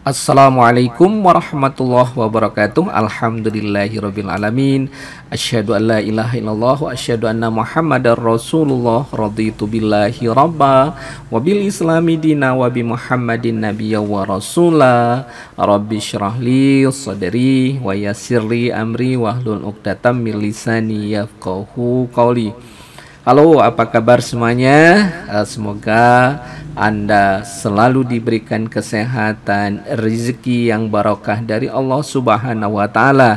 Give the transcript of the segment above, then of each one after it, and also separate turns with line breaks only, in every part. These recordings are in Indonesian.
Assalamualaikum warahmatullahi wabarakatuh Alhamdulillahirrabbilalamin Asyadu an la ilaha illallah asyadu anna muhammadar rasulullah Raditu billahi rabba Wabil islami dina Wabi muhammadin nabiya wa rasulah Rabbi syrahli sadri Wa yasirli amri Wahlul uqdatam min lisani Yafqahu qawli Halo apa kabar semuanya eh, Semoga anda selalu diberikan kesehatan, rezeki yang barokah dari Allah Subhanahu wa taala.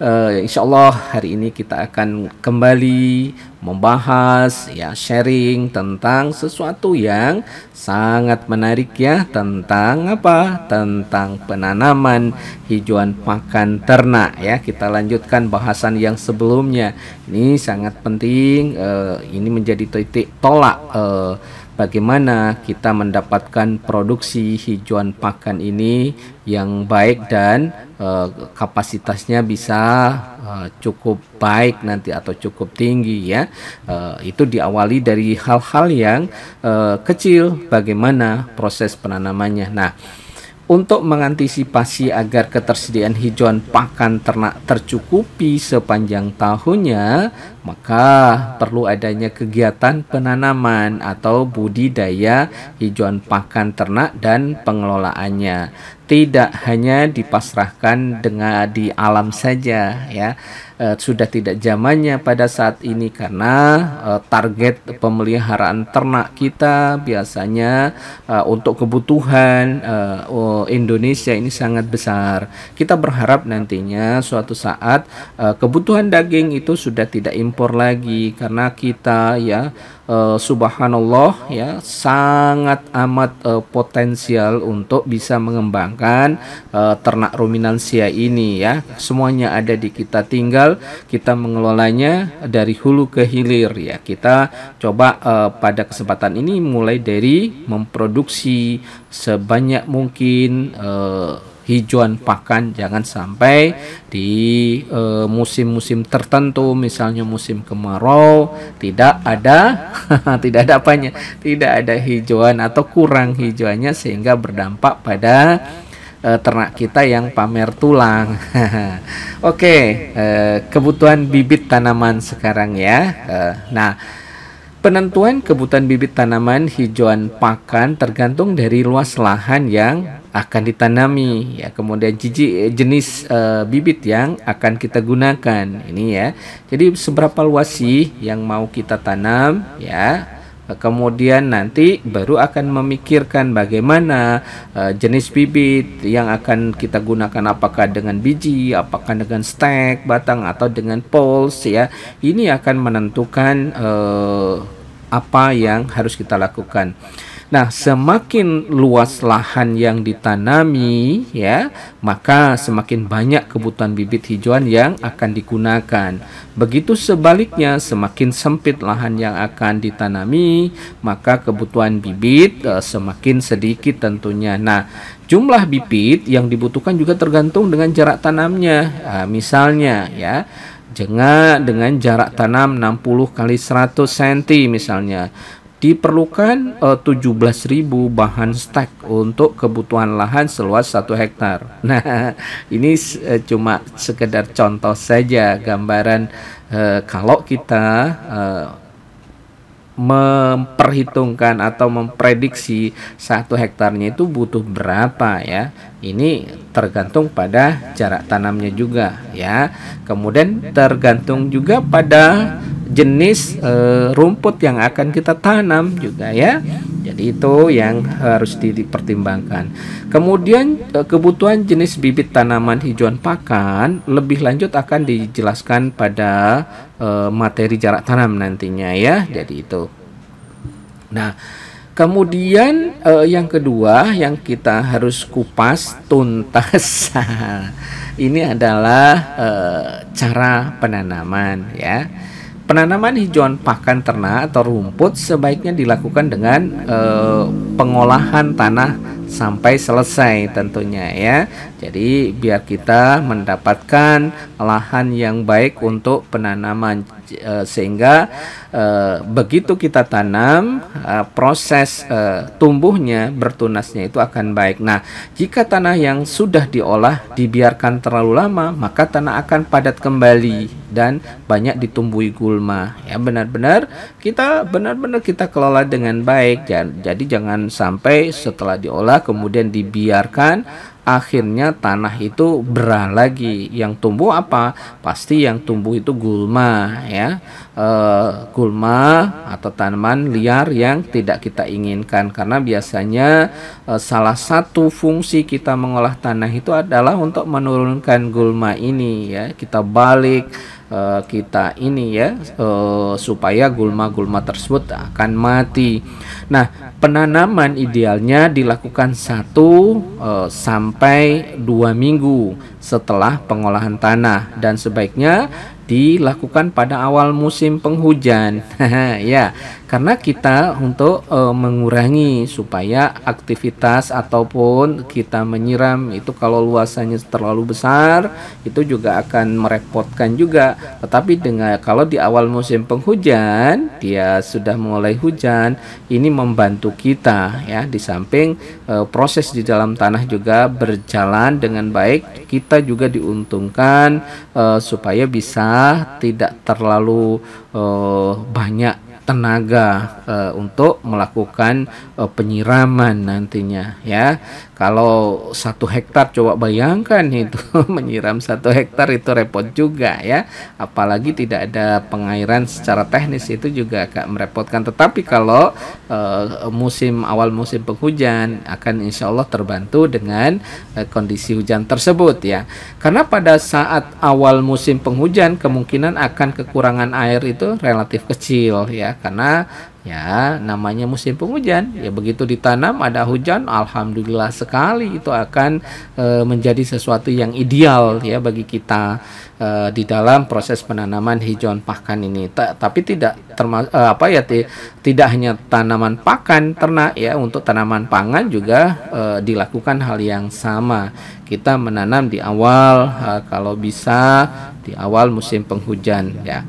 Uh, eh, insya Allah hari ini kita akan kembali membahas ya sharing tentang sesuatu yang sangat menarik ya tentang apa tentang penanaman hijauan pakan ternak ya kita lanjutkan bahasan yang sebelumnya ini sangat penting uh, ini menjadi titik tolak uh, bagaimana kita mendapatkan produksi hijauan pakan ini yang baik dan uh, kapasitasnya bisa uh, cukup baik nanti atau cukup tinggi ya. Uh, itu diawali dari hal-hal yang uh, kecil bagaimana proses penanamannya. Nah, untuk mengantisipasi agar ketersediaan hijauan pakan ternak tercukupi sepanjang tahunnya, maka perlu adanya kegiatan penanaman atau budidaya hijauan pakan ternak dan pengelolaannya tidak hanya dipasrahkan dengan di alam saja ya e, sudah tidak zamannya pada saat ini karena e, target pemeliharaan ternak kita biasanya e, untuk kebutuhan e, Indonesia ini sangat besar kita berharap nantinya suatu saat e, kebutuhan daging itu sudah tidak impor lagi karena kita ya uh, subhanallah ya sangat amat uh, potensial untuk bisa mengembangkan uh, ternak ruminansia ini ya. Semuanya ada di kita tinggal kita mengelolanya dari hulu ke hilir ya. Kita coba uh, pada kesempatan ini mulai dari memproduksi sebanyak mungkin uh, hijauan pakan jangan sampai di eh, musim-musim uh, tertentu misalnya musim kemarau tidak ada tidak ada apanya tidak ada hijauan atau kurang hijauannya sehingga berdampak pada e, ternak kita yang pamer tulang. Oke, okay, eh, e, kebutuhan bibit tanaman sekarang ya. E, nah, penentuan kebutuhan bibit tanaman hijauan pakan tergantung dari luas lahan yang akan ditanami ya kemudian jiji, eh, jenis uh, bibit yang akan kita gunakan ini ya jadi seberapa luas sih yang mau kita tanam ya kemudian nanti baru akan memikirkan bagaimana uh, jenis bibit yang akan kita gunakan apakah dengan biji apakah dengan stek batang atau dengan poles ya ini akan menentukan uh, apa yang harus kita lakukan Nah, semakin luas lahan yang ditanami ya, maka semakin banyak kebutuhan bibit hijauan yang akan digunakan. Begitu sebaliknya, semakin sempit lahan yang akan ditanami, maka kebutuhan bibit uh, semakin sedikit tentunya. Nah, jumlah bibit yang dibutuhkan juga tergantung dengan jarak tanamnya. Uh, misalnya ya, jengah dengan jarak tanam 60 kali 100 cm misalnya Diperlukan eh, uh, 17.000 bahan stek untuk kebutuhan lahan seluas satu hektar. Nah, ini uh, cuma sekedar contoh saja gambaran uh, kalau kita uh, memperhitungkan atau memprediksi satu hektarnya itu butuh berapa ya ini tergantung pada jarak tanamnya juga ya kemudian tergantung juga pada jenis e, rumput yang akan kita tanam juga ya. Jadi itu yang harus dipertimbangkan. Kemudian eh, kebutuhan jenis bibit tanaman hijauan pakan lebih lanjut akan dijelaskan pada e, materi jarak tanam nantinya ya. Jadi itu. Nah, Kemudian e, yang kedua yang kita harus kupas tuntas ini adalah e, cara penanaman ya. Penanaman hijauan pakan ternak atau rumput sebaiknya dilakukan dengan eh, pengolahan tanah sampai selesai tentunya ya. Jadi biar kita mendapatkan lahan yang baik untuk penanaman e, sehingga e, begitu kita tanam e, proses tumbuhnya bertunasnya itu akan baik. Nah, jika tanah yang sudah diolah dibiarkan terlalu lama, maka tanah akan padat kembali dan banyak ditumbuhi gulma. Ya benar-benar kita benar-benar kita kelola dengan baik. Jadi jangan sampai setelah diolah kemudian dibiarkan akhirnya tanah itu berah lagi yang tumbuh apa pasti yang tumbuh itu gulma ya e, gulma atau tanaman liar yang tidak kita inginkan karena biasanya e, salah satu fungsi kita mengolah tanah itu adalah untuk menurunkan gulma ini ya kita balik Eh, kita ini ya uh, supaya gulma-gulma tersebut akan mati. Nah, penanaman idealnya dilakukan satu uh, sampai dua minggu setelah pengolahan tanah dan sebaiknya dilakukan pada awal musim penghujan. ya, karena kita untuk e, mengurangi supaya aktivitas ataupun kita menyiram itu kalau luasannya terlalu besar itu juga akan merepotkan juga. Tetapi dengan kalau di awal musim penghujan dia sudah mulai hujan, ini membantu kita ya di samping e, proses di dalam tanah juga berjalan dengan baik kita kita juga diuntungkan uh, supaya bisa tidak terlalu uh, banyak tenaga uh, untuk melakukan uh, penyiraman nantinya ya kalau satu hektar coba bayangkan itu menyiram satu hektar itu repot juga ya. Apalagi tidak ada pengairan secara teknis itu juga agak merepotkan. Tetapi kalau uh, musim awal musim penghujan akan insya Allah terbantu dengan uh, kondisi hujan tersebut ya. Karena pada saat awal musim penghujan kemungkinan akan kekurangan air itu relatif kecil ya karena ya namanya musim penghujan ya begitu ditanam ada hujan alhamdulillah sekali itu akan e, menjadi sesuatu yang ideal ya bagi kita e, di dalam proses penanaman hijauan pakan ini T tapi tidak termas e, apa ya tidak hanya tanaman pakan ternak ya untuk tanaman pangan juga e, dilakukan hal yang sama kita menanam di awal e, kalau bisa di awal musim penghujan ya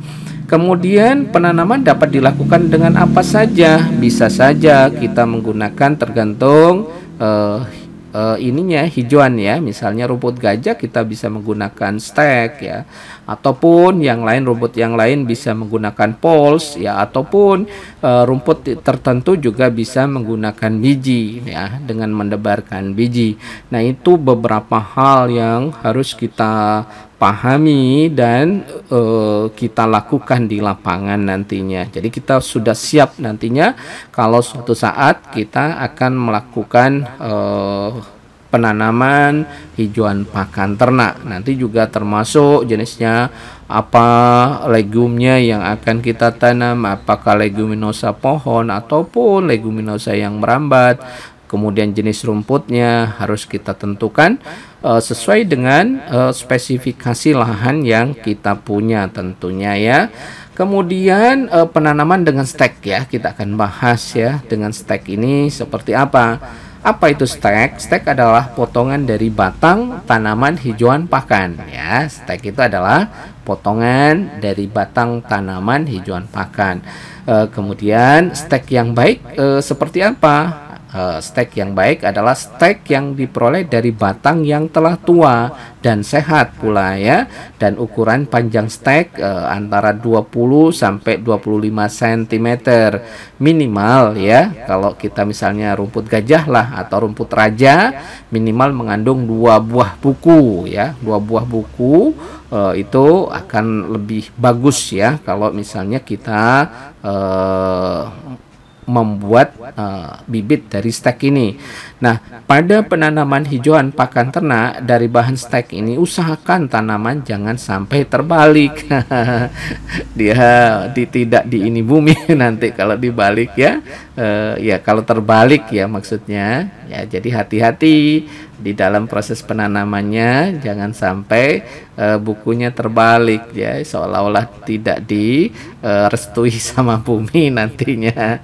Kemudian penanaman dapat dilakukan dengan apa saja. Bisa saja kita menggunakan tergantung uh, uh, ininya hijauan ya. Misalnya rumput gajah kita bisa menggunakan stek ya ataupun yang lain rumput yang lain bisa menggunakan poles ya ataupun uh, rumput tertentu juga bisa menggunakan biji ya dengan mendebarkan biji. Nah, itu beberapa hal yang harus kita pahami dan uh, kita lakukan di lapangan nantinya. Jadi kita sudah siap nantinya kalau suatu saat kita akan melakukan uh, penanaman hijauan pakan ternak. Nanti juga termasuk jenisnya apa legumnya yang akan kita tanam, apakah leguminosa pohon ataupun leguminosa yang merambat. Kemudian jenis rumputnya harus kita tentukan uh, sesuai dengan uh, spesifikasi lahan yang kita punya tentunya ya. Kemudian uh, penanaman dengan stek ya, kita akan bahas ya dengan stek ini seperti apa. Apa itu stek? Stek adalah potongan dari batang tanaman hijauan pakan ya. Stek itu adalah potongan dari batang tanaman hijauan pakan. E, kemudian stek yang baik e, seperti apa? Eh, stek yang baik adalah stek yang diperoleh dari batang yang telah tua dan sehat pula ya dan ukuran panjang stek uh, eh, antara 20 sampai 25 cm minimal ya kalau kita misalnya rumput gajah lah atau rumput raja minimal mengandung dua buah buku ya dua buah buku uh, itu akan lebih bagus ya kalau misalnya kita uh, membuat uh, bibit dari stek ini. Nah, pada penanaman hijauan pakan ternak dari bahan stek ini usahakan tanaman jangan sampai terbalik. Dia di, tidak di ini bumi nanti kalau dibalik ya. Uh, ya kalau terbalik ya maksudnya. Ya jadi hati-hati di dalam proses penanamannya jangan sampai uh, bukunya terbalik ya seolah-olah tidak direstui uh, sama bumi nantinya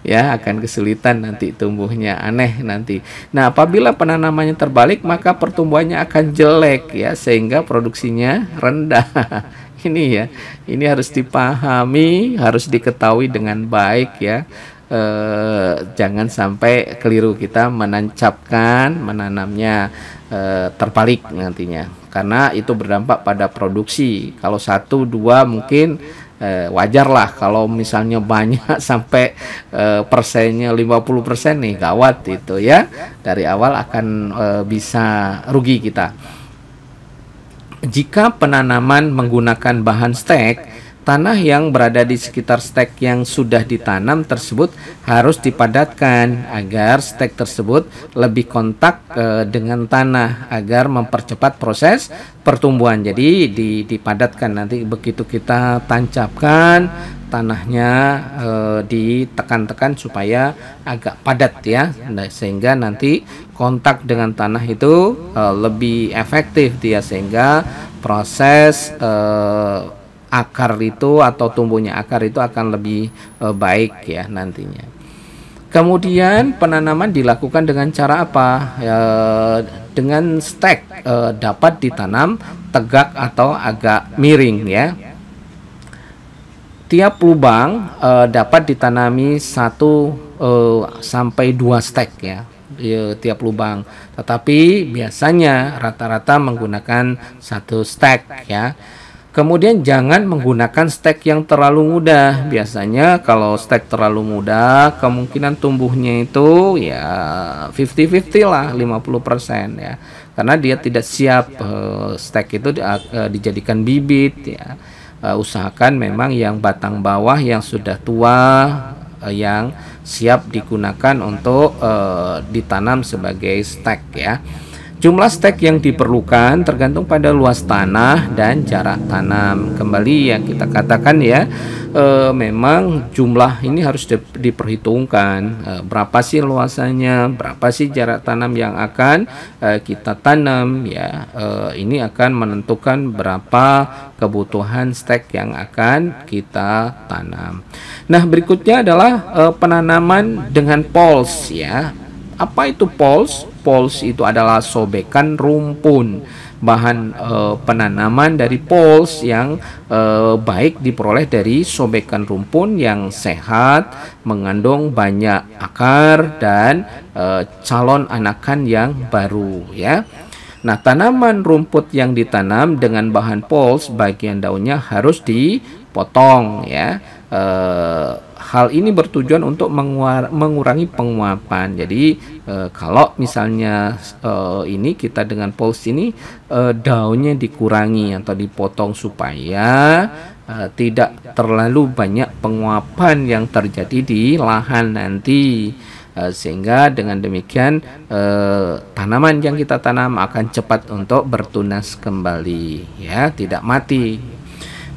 ya akan kesulitan nanti tumbuhnya aneh nanti. Nah, apabila penanamannya terbalik maka pertumbuhannya akan jelek ya sehingga produksinya rendah. ini ya, ini harus dipahami, harus diketahui dengan baik ya eh, jangan sampai keliru kita menancapkan menanamnya eh, terbalik nantinya karena itu berdampak pada produksi kalau satu dua mungkin eh, wajar kalau misalnya banyak sampai eh, persennya 50 persen nih gawat itu ya dari awal akan eh, bisa rugi kita jika penanaman menggunakan bahan stek tanah yang berada di sekitar stek yang sudah ditanam tersebut harus dipadatkan agar stek tersebut lebih kontak e, dengan tanah agar mempercepat proses pertumbuhan. Jadi di, dipadatkan nanti begitu kita tancapkan tanahnya e, ditekan-tekan supaya agak padat ya nah, sehingga nanti kontak dengan tanah itu e, lebih efektif dia sehingga proses e, akar itu atau tumbuhnya akar itu akan lebih uh, baik ya nantinya. Kemudian penanaman dilakukan dengan cara apa? E, dengan stek e, eh, dapat ditanam tegak atau agak miring ya. Tiap lubang e, dapat ditanami satu e, sampai dua stek ya e, tiap lubang. Tetapi biasanya rata-rata menggunakan satu stek ya Kemudian jangan menggunakan stek yang terlalu mudah. Biasanya kalau stek terlalu mudah, kemungkinan tumbuhnya itu ya 50-50 lah, 50% ya. Karena dia tidak siap uh, stek itu di, uh, dijadikan bibit ya. Uh, usahakan memang yang batang bawah yang sudah tua uh, yang siap digunakan untuk uh, ditanam sebagai stek ya. Jumlah stek yang diperlukan tergantung pada luas tanah dan jarak tanam. Kembali ya kita katakan ya, e, memang jumlah ini harus di, diperhitungkan. E, berapa sih luasannya? Berapa sih jarak tanam yang akan e, kita tanam? Ya, e, ini akan menentukan berapa kebutuhan stek yang akan kita tanam. Nah, berikutnya adalah e, penanaman dengan pols ya. Apa itu pols? poles itu adalah sobekan rumpun bahan e, penanaman dari poles yang e, baik diperoleh dari sobekan rumpun yang sehat, mengandung banyak akar dan e, calon anakan yang baru ya. Nah, tanaman rumput yang ditanam dengan bahan poles bagian daunnya harus dipotong ya. E, hal ini bertujuan untuk mengurangi penguapan. Jadi eh, kalau misalnya eh, ini kita dengan pols ini eh, daunnya dikurangi atau dipotong supaya tidak terlalu banyak penguapan yang terjadi di lahan nanti sehingga dengan demikian tanaman yang kita tanam akan cepat untuk bertunas kembali ya tidak mati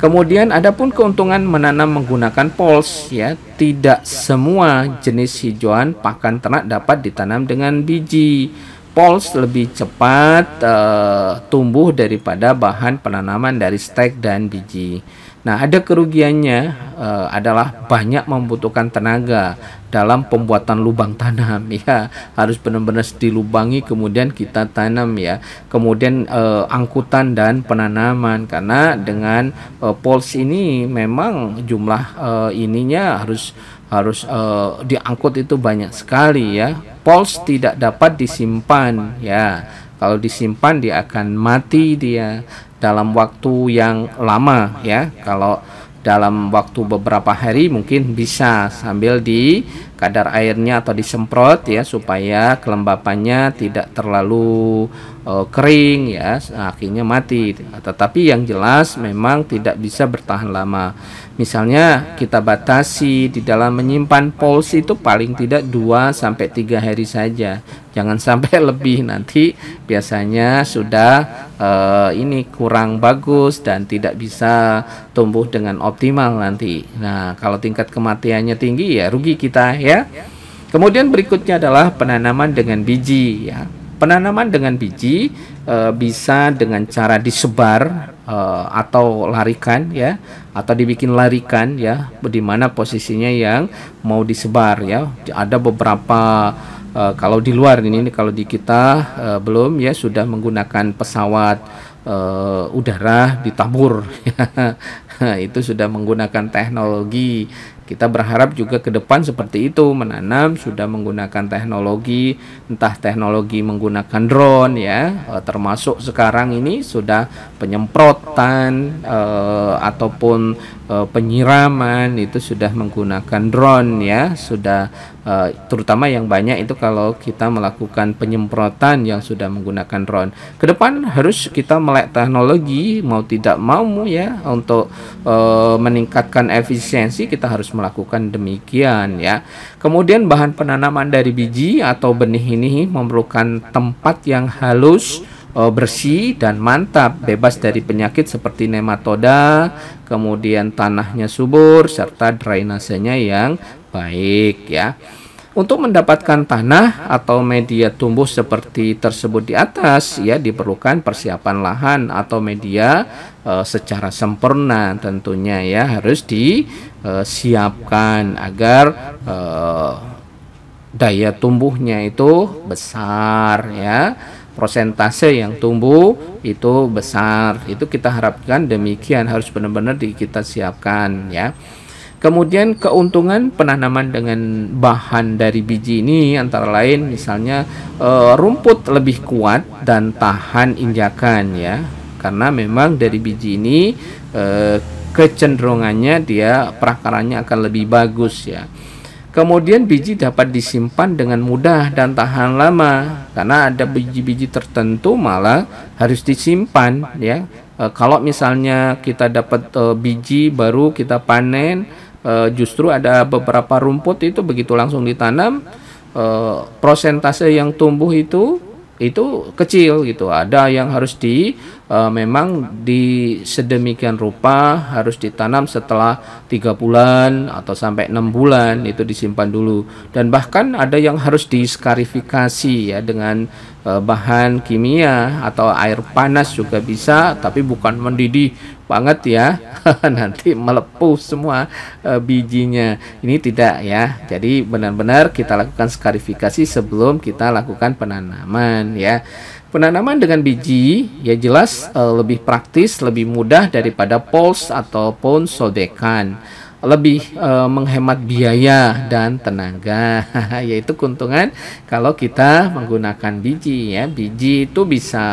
Kemudian ada pun keuntungan menanam menggunakan pols ya, tidak semua jenis hijauan pakan ternak dapat ditanam dengan biji. Pols lebih cepat uh, tumbuh daripada bahan penanaman dari stek dan biji. Nah, ada kerugiannya uh, adalah banyak membutuhkan tenaga dalam pembuatan lubang tanam ya harus benar-benar dilubangi kemudian kita tanam ya kemudian eh, angkutan dan penanaman karena dengan eh, pols ini memang jumlah eh, ininya harus harus eh, diangkut itu banyak sekali ya. Pols tidak dapat disimpan ya. Kalau disimpan dia akan mati dia dalam waktu yang lama ya. Kalau dalam waktu beberapa hari mungkin bisa sambil di kadar airnya atau disemprot ya supaya kelembapannya tidak terlalu uh, kering ya akhirnya mati tetapi yang jelas memang tidak bisa bertahan lama misalnya kita batasi di dalam menyimpan pols itu paling tidak 2 sampai 3 hari saja jangan sampai lebih nanti biasanya sudah uh, ini kurang bagus dan tidak bisa tumbuh dengan optimal nanti. Nah, kalau tingkat kematiannya tinggi ya rugi kita ya. Ya. ya. Kemudian berikutnya adalah penanaman dengan biji ya. Penanaman dengan biji e, bisa dengan cara disebar e, atau larikan ya atau dibikin larikan ya di mana posisinya yang mau disebar ya. Ada beberapa e, kalau di luar ini kalau di kita e, belum ya sudah menggunakan pesawat e, udara ditabur ya. itu sudah menggunakan teknologi kita berharap juga ke depan seperti itu menanam sudah menggunakan teknologi entah teknologi menggunakan drone ya e, termasuk sekarang ini sudah penyemprotan e, ataupun uh, penyiraman itu sudah menggunakan drone ya sudah uh, terutama yang banyak itu kalau kita melakukan penyemprotan yang sudah menggunakan drone ke depan harus kita melek teknologi mau tidak mau ya untuk uh, meningkatkan efisiensi kita harus melakukan demikian ya kemudian bahan penanaman dari biji atau benih ini memerlukan tempat yang halus uh, bersih dan mantap, bebas dari penyakit seperti nematoda, kemudian tanahnya subur serta drainasenya yang baik ya. Untuk mendapatkan tanah atau media tumbuh seperti tersebut di atas ya diperlukan persiapan lahan atau media e, secara sempurna tentunya ya harus disiapkan eh, agar e, daya tumbuhnya itu besar ya prosentase yang tumbuh itu besar. Itu kita harapkan demikian harus benar-benar kita siapkan ya. Kemudian keuntungan penanaman dengan bahan dari biji ini antara lain misalnya e, rumput lebih kuat dan tahan injakan ya. Karena memang dari biji ini e, kecenderungannya dia perakarannya akan lebih bagus ya. Kemudian biji dapat disimpan dengan mudah dan tahan lama karena ada biji-biji tertentu malah harus disimpan ya. E, kalau misalnya kita dapat e, biji baru kita panen, e, justru ada beberapa rumput itu begitu langsung ditanam e, prosentase yang tumbuh itu itu kecil gitu. Ada yang harus di uh, memang di sedemikian rupa harus ditanam setelah tiga bulan atau sampai enam bulan itu disimpan dulu dan bahkan ada yang harus diskarifikasi ya dengan E, bahan kimia atau air panas juga bisa tapi bukan mendidih banget ya nanti melepuh semua e, bijinya ini tidak ya jadi benar-benar kita lakukan skarifikasi sebelum kita lakukan penanaman ya penanaman dengan biji ya jelas e, lebih praktis lebih mudah daripada pols ataupun sodekan lebih uh, menghemat biaya dan tenaga yaitu keuntungan kalau kita menggunakan biji ya biji itu bisa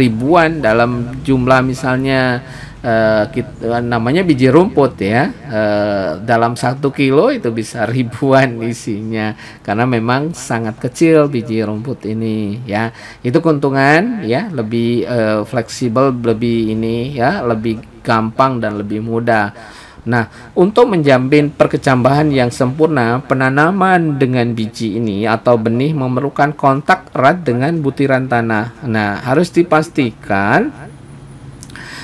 ribuan dalam jumlah misalnya uh, eh, kita, namanya biji rumput ya uh, dalam satu kilo itu bisa ribuan isinya karena memang sangat kecil biji rumput ini ya itu keuntungan ya lebih uh, fleksibel lebih ini ya lebih gampang dan lebih mudah Nah, untuk menjamin perkecambahan yang sempurna, penanaman dengan biji ini atau benih memerlukan kontak erat dengan butiran tanah. Nah, harus dipastikan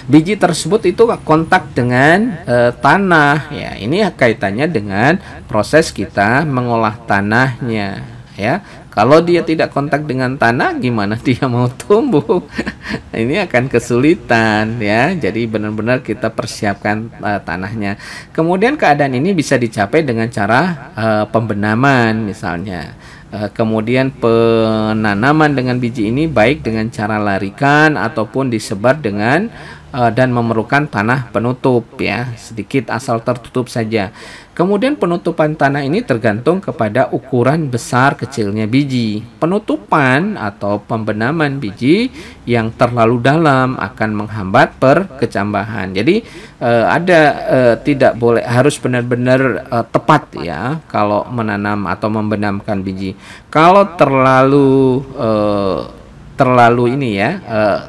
biji tersebut itu kontak dengan e, tanah ya ini kaitannya dengan proses kita mengolah tanahnya ya kalau dia tidak kontak dengan tanah, gimana dia mau tumbuh? Ini akan kesulitan ya. Jadi benar-benar kita persiapkan uh, tanahnya. Kemudian keadaan ini bisa dicapai dengan cara uh, pembenaman misalnya. Uh, kemudian penanaman dengan biji ini baik dengan cara larikan ataupun disebar dengan Eh, dan memerlukan tanah penutup ya, sedikit asal tertutup saja. Kemudian penutupan tanah ini tergantung kepada ukuran besar kecilnya biji. Penutupan atau pembenaman biji yang terlalu dalam akan menghambat perkecambahan. Jadi eh, ada eh, tidak boleh harus benar-benar eh, tepat ya kalau menanam atau membenamkan biji. Kalau terlalu eh, terlalu ini ya eh,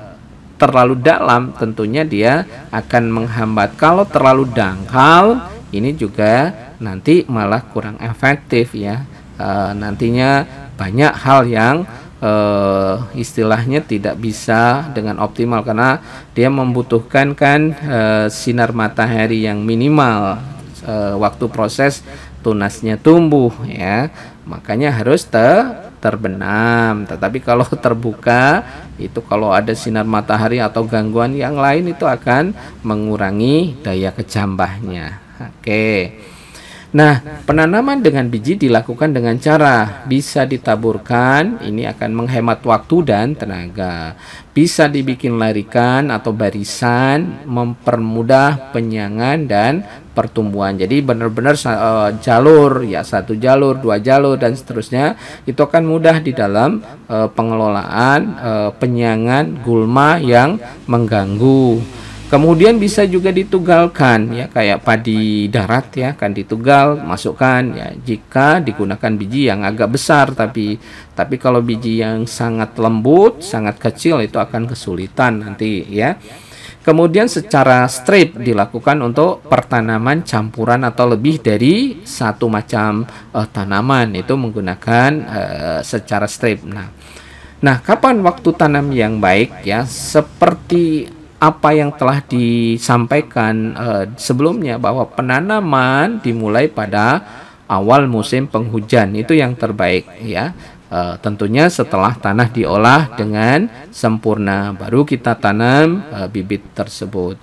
terlalu dalam tentunya dia akan menghambat. Kalau terlalu dangkal ini juga nanti malah kurang efektif ya. E, nantinya banyak hal yang e, istilahnya tidak bisa dengan optimal karena dia membutuhkan kan e, sinar matahari yang minimal e, waktu proses tunasnya tumbuh ya makanya harus ter terbenam tetapi kalau terbuka itu kalau ada sinar matahari atau gangguan yang lain itu akan mengurangi daya kejambahnya oke okay. Nah, penanaman dengan biji dilakukan dengan cara bisa ditaburkan, ini akan menghemat waktu dan tenaga. Bisa dibikin larikan atau barisan, mempermudah penyangan dan pertumbuhan. Jadi benar-benar uh, jalur ya satu jalur, dua jalur dan seterusnya itu akan mudah di dalam uh, pengelolaan uh, penyangan gulma yang mengganggu. Kemudian bisa juga ditugalkan ya kayak padi darat ya kan ditugal masukkan ya jika digunakan biji yang agak besar tapi tapi kalau biji yang sangat lembut sangat kecil itu akan kesulitan nanti ya. Kemudian secara strip dilakukan untuk pertanaman campuran atau lebih dari satu macam uh, tanaman itu menggunakan uh, secara strip. Nah, nah kapan waktu tanam yang baik ya seperti apa yang telah disampaikan uh, sebelumnya bahwa penanaman dimulai pada awal musim penghujan itu yang terbaik ya. Uh, tentunya setelah tanah diolah dengan sempurna baru kita tanam uh, bibit tersebut.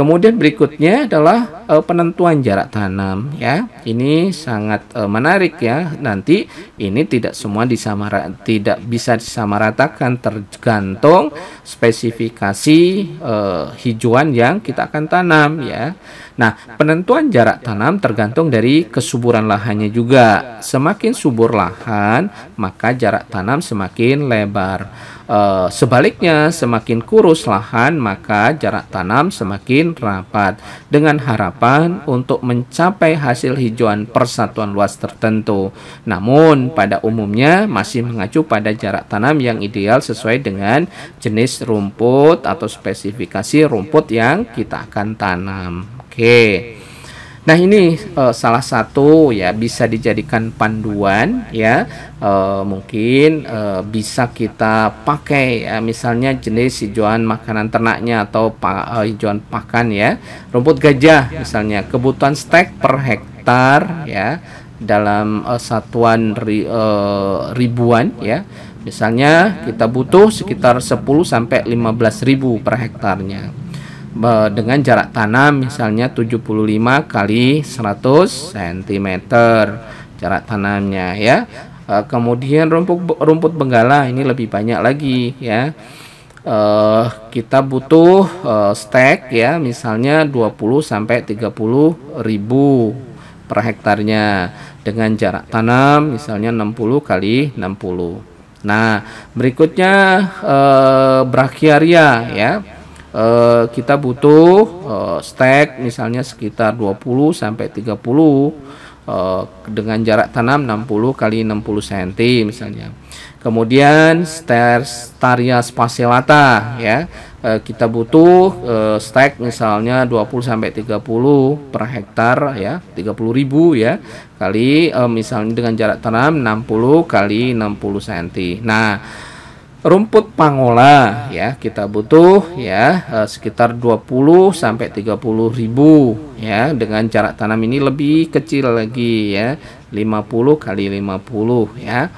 Kemudian berikutnya adalah uh, penentuan jarak tanam ya. Ini sangat uh, menarik ya. Nanti ini tidak semua disamara tidak bisa disamaratakan tergantung spesifikasi uh, hijauan yang kita akan tanam ya. Nah, penentuan jarak tanam tergantung dari kesuburan lahannya juga. Semakin subur lahan, maka jarak tanam semakin lebar. E, sebaliknya, semakin kurus lahan, maka jarak tanam semakin rapat. Dengan harapan untuk mencapai hasil hijauan persatuan luas tertentu. Namun, pada umumnya masih mengacu pada jarak tanam yang ideal sesuai dengan jenis rumput atau spesifikasi rumput yang kita akan tanam. Oke. Nah, ini uh, salah satu ya bisa dijadikan panduan ya. Uh, mungkin uh, bisa kita pakai ya, misalnya jenis hijauan makanan ternaknya atau uh, hijauan pakan ya. Rumput gajah misalnya kebutuhan stek per hektar ya dalam uh, satuan ri, uh, ribuan ya. Misalnya kita butuh sekitar 10 sampai 15 ribu per hektarnya dengan jarak tanam misalnya 75 kali 100 cm jarak tanamnya ya. E, kemudian rumput rumput benggala ini lebih banyak lagi ya. E, kita butuh e, stek ya misalnya 20 sampai 30 ribu per hektarnya dengan jarak tanam misalnya 60 kali 60. Nah, berikutnya e, brachiaria ya Eh, kita butuh uh, eh, stek misalnya sekitar 20 sampai 30 uh, eh, dengan jarak tanam 60 kali 60 cm misalnya. Kemudian staria spasialata ya. Uh, kita butuh uh, stek misalnya 20 sampai 30 per hektar ya, 30.000 ya kali uh, misalnya dengan jarak tanam 60 kali 60 cm. Nah, rumput pangola ah. ya kita butuh ya eh, sekitar 20 sampai 30 ribu ya dengan jarak tanam ini lebih kecil lagi ya 50 kali 50 ya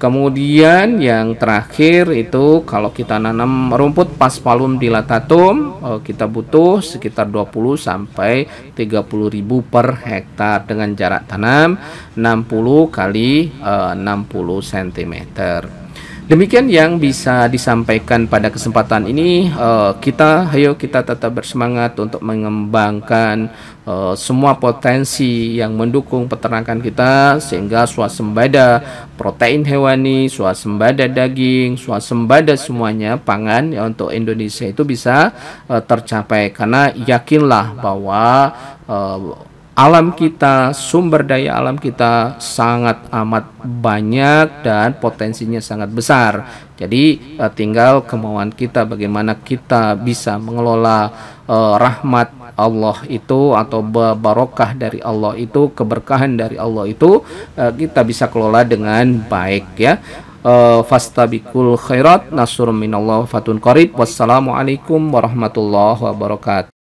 kemudian yang terakhir itu kalau kita nanam rumput paspalum dilatatum eh, kita butuh sekitar 20 sampai 30 ribu per hektar dengan jarak tanam 60 kali 60 eh, cm Demikian yang bisa disampaikan pada kesempatan ini. Uh, kita, ayo kita tetap bersemangat untuk mengembangkan uh, semua potensi yang mendukung peternakan kita, sehingga swasembada protein hewani, swasembada daging, swasembada semuanya pangan ya untuk Indonesia itu bisa uh, tercapai. Karena yakinlah bahwa uh, alam kita, sumber daya alam kita sangat amat banyak dan potensinya sangat besar. Jadi eh, tinggal kemauan kita bagaimana kita bisa mengelola uh, rahmat Allah itu atau barokah dari Allah itu, keberkahan dari Allah itu uh, kita bisa kelola dengan baik ya. Uh, fastabikul khairat nasur minallah fatun qarib wassalamualaikum warahmatullahi wabarakatuh